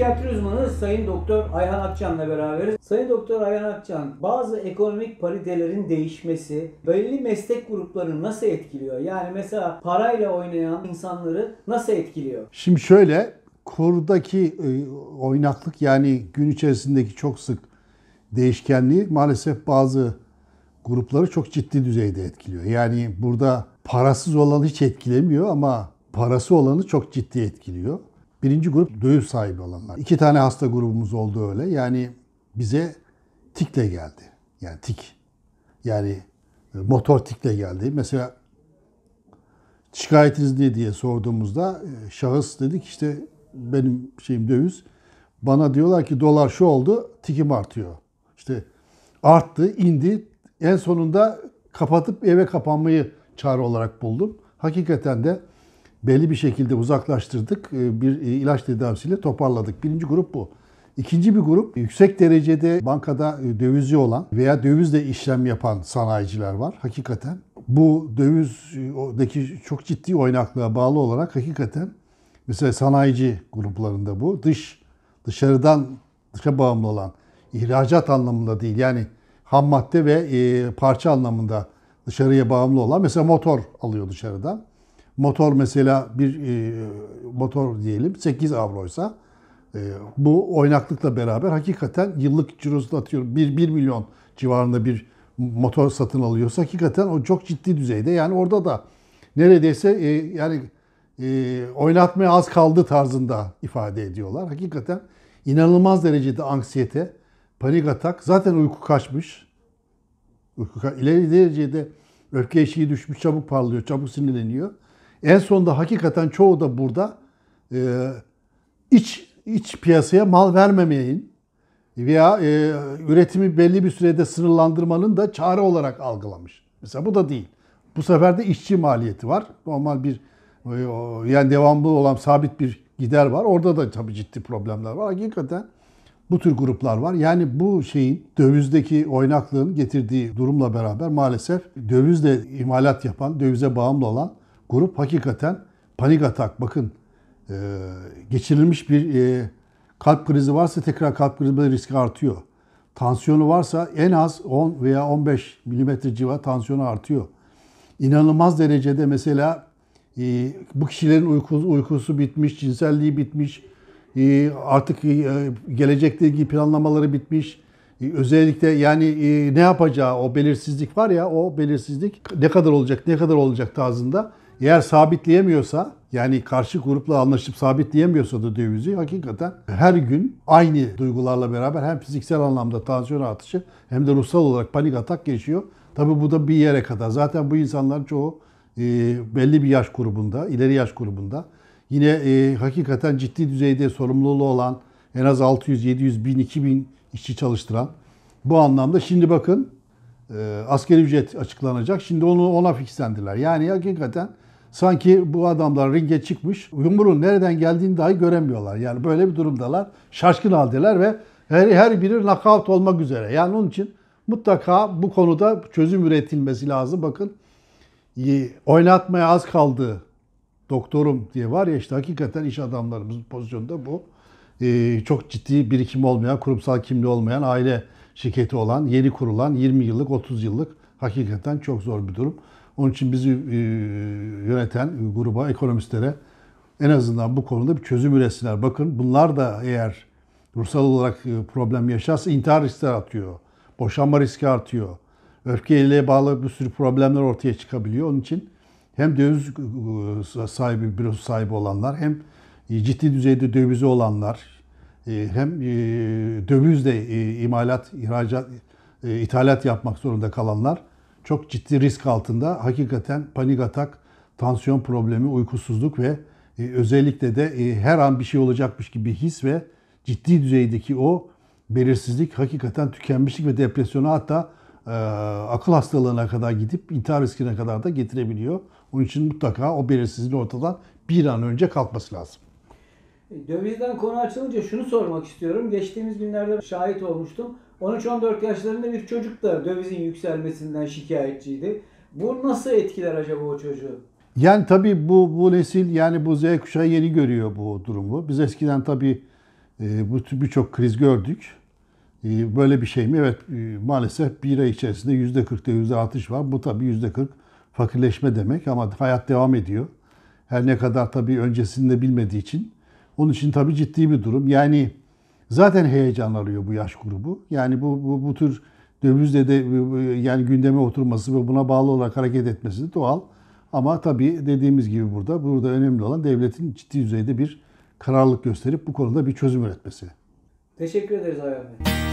psikiyatri uzmanı Sayın Doktor Ayhan Akçan'la beraberiz. Sayın Doktor Ayhan Akçan, bazı ekonomik paritelerin değişmesi belli meslek gruplarını nasıl etkiliyor? Yani mesela parayla oynayan insanları nasıl etkiliyor? Şimdi şöyle, kurdaki e, oynaklık yani gün içerisindeki çok sık değişkenliği maalesef bazı grupları çok ciddi düzeyde etkiliyor. Yani burada parasız olanı hiç etkilemiyor ama parası olanı çok ciddi etkiliyor. Birinci grup döviz sahibi olanlar. İki tane hasta grubumuz oldu öyle. Yani bize tikle geldi. Yani tik. Yani e, motor tikle geldi. Mesela şikayetiniz ne diye sorduğumuzda e, şahıs dedik işte benim şeyim döviz. Bana diyorlar ki dolar şu oldu, tikim artıyor. İşte arttı, indi. En sonunda kapatıp eve kapanmayı çare olarak buldum. Hakikaten de belli bir şekilde uzaklaştırdık. Ee, bir e, ilaç tedavisiyle toparladık. Birinci grup bu. İkinci bir grup yüksek derecede bankada e, dövizi olan veya dövizle işlem yapan sanayiciler var hakikaten. Bu dövizdeki e, çok ciddi oynaklığa bağlı olarak hakikaten mesela sanayici gruplarında bu dış dışarıdan dışa bağımlı olan ihracat anlamında değil yani ham madde ve parça anlamında dışarıya bağımlı olan mesela motor alıyor dışarıdan motor mesela bir e, motor diyelim 8 avroysa e, bu oynaklıkla beraber hakikaten yıllık cirosunu atıyorum 1, 1 milyon civarında bir motor satın alıyorsa hakikaten o çok ciddi düzeyde. Yani orada da neredeyse e, yani e, oynatmaya az kaldı tarzında ifade ediyorlar. Hakikaten inanılmaz derecede anksiyete, panik atak, zaten uyku kaçmış. Uyku ka ileri derecede öfke eşiği düşmüş, çabuk parlıyor, çabuk sinirleniyor. En sonunda hakikaten çoğu da burada e, iç iç piyasaya mal vermemeyin veya e, üretimi belli bir sürede sınırlandırmanın da çare olarak algılamış. Mesela bu da değil. Bu sefer de işçi maliyeti var. Normal bir e, yani devamlı olan sabit bir gider var. Orada da tabii ciddi problemler var. Hakikaten bu tür gruplar var. Yani bu şeyin dövizdeki oynaklığın getirdiği durumla beraber maalesef dövizle imalat yapan, dövize bağımlı olan grup hakikaten panik atak. Bakın e, geçirilmiş bir e, kalp krizi varsa tekrar kalp krizi riski artıyor. Tansiyonu varsa en az 10 veya 15 milimetre civa tansiyonu artıyor. İnanılmaz derecede mesela e, bu kişilerin uykusu, uykusu bitmiş, cinselliği bitmiş, e, artık e, gelecekle ilgili planlamaları bitmiş. E, özellikle yani e, ne yapacağı o belirsizlik var ya o belirsizlik ne kadar olacak ne kadar olacak tarzında eğer sabitleyemiyorsa yani karşı grupla anlaşıp sabitleyemiyorsa da dövizi hakikaten her gün aynı duygularla beraber hem fiziksel anlamda tansiyon artışı hem de ruhsal olarak panik atak geçiyor. Tabi bu da bir yere kadar. Zaten bu insanlar çoğu e, belli bir yaş grubunda, ileri yaş grubunda. Yine e, hakikaten ciddi düzeyde sorumluluğu olan en az 600, 700, 1000, 2000 işçi çalıştıran. Bu anlamda şimdi bakın e, asgari ücret açıklanacak. Şimdi onu ona fikslendiler Yani hakikaten Sanki bu adamlar ringe çıkmış, yumruğun nereden geldiğini dahi göremiyorlar. Yani böyle bir durumdalar. Şaşkın haldeler ve her, her biri nakavt olmak üzere. Yani onun için mutlaka bu konuda çözüm üretilmesi lazım. Bakın oynatmaya az kaldı doktorum diye var ya işte hakikaten iş adamlarımızın pozisyonunda bu. Ee, çok ciddi birikim olmayan, kurumsal kimliği olmayan, aile şirketi olan, yeni kurulan 20 yıllık, 30 yıllık hakikaten çok zor bir durum. Onun için bizi e, yöneten gruba, ekonomistlere en azından bu konuda bir çözüm üretsinler. Bakın bunlar da eğer ruhsal olarak e, problem yaşarsa intihar riski artıyor. Boşanma riski artıyor. Öfkeyle bağlı bir sürü problemler ortaya çıkabiliyor. Onun için hem döviz e, sahibi, bürosu sahibi olanlar hem ciddi düzeyde dövizi olanlar hem dövizle imalat, ihracat, ithalat yapmak zorunda kalanlar çok ciddi risk altında. Hakikaten panik atak, tansiyon problemi, uykusuzluk ve e, özellikle de e, her an bir şey olacakmış gibi his ve ciddi düzeydeki o belirsizlik hakikaten tükenmişlik ve depresyona hatta e, akıl hastalığına kadar gidip intihar riskine kadar da getirebiliyor. Onun için mutlaka o belirsizliğin ortadan bir an önce kalkması lazım. Dövizden konu açılınca şunu sormak istiyorum. Geçtiğimiz günlerde şahit olmuştum. 13-14 yaşlarında bir çocuk da dövizin yükselmesinden şikayetçiydi. Bu nasıl etkiler acaba o çocuğu? Yani tabii bu bu nesil yani bu Z kuşağı yeni görüyor bu durumu. Biz eskiden tabii e, bu birçok kriz gördük. E, böyle bir şey mi? Evet e, maalesef bir ay içerisinde yüzde %40'da yüzde artış var. Bu tabii yüzde %40 fakirleşme demek ama hayat devam ediyor. Her ne kadar tabii öncesinde bilmediği için. Onun için tabii ciddi bir durum. Yani zaten heyecan heyecanlanıyor bu yaş grubu. Yani bu, bu, bu tür dövizle de yani gündeme oturması ve buna bağlı olarak hareket etmesi doğal. Ama tabii dediğimiz gibi burada burada önemli olan devletin ciddi düzeyde bir kararlılık gösterip bu konuda bir çözüm üretmesi. Teşekkür ederiz abi.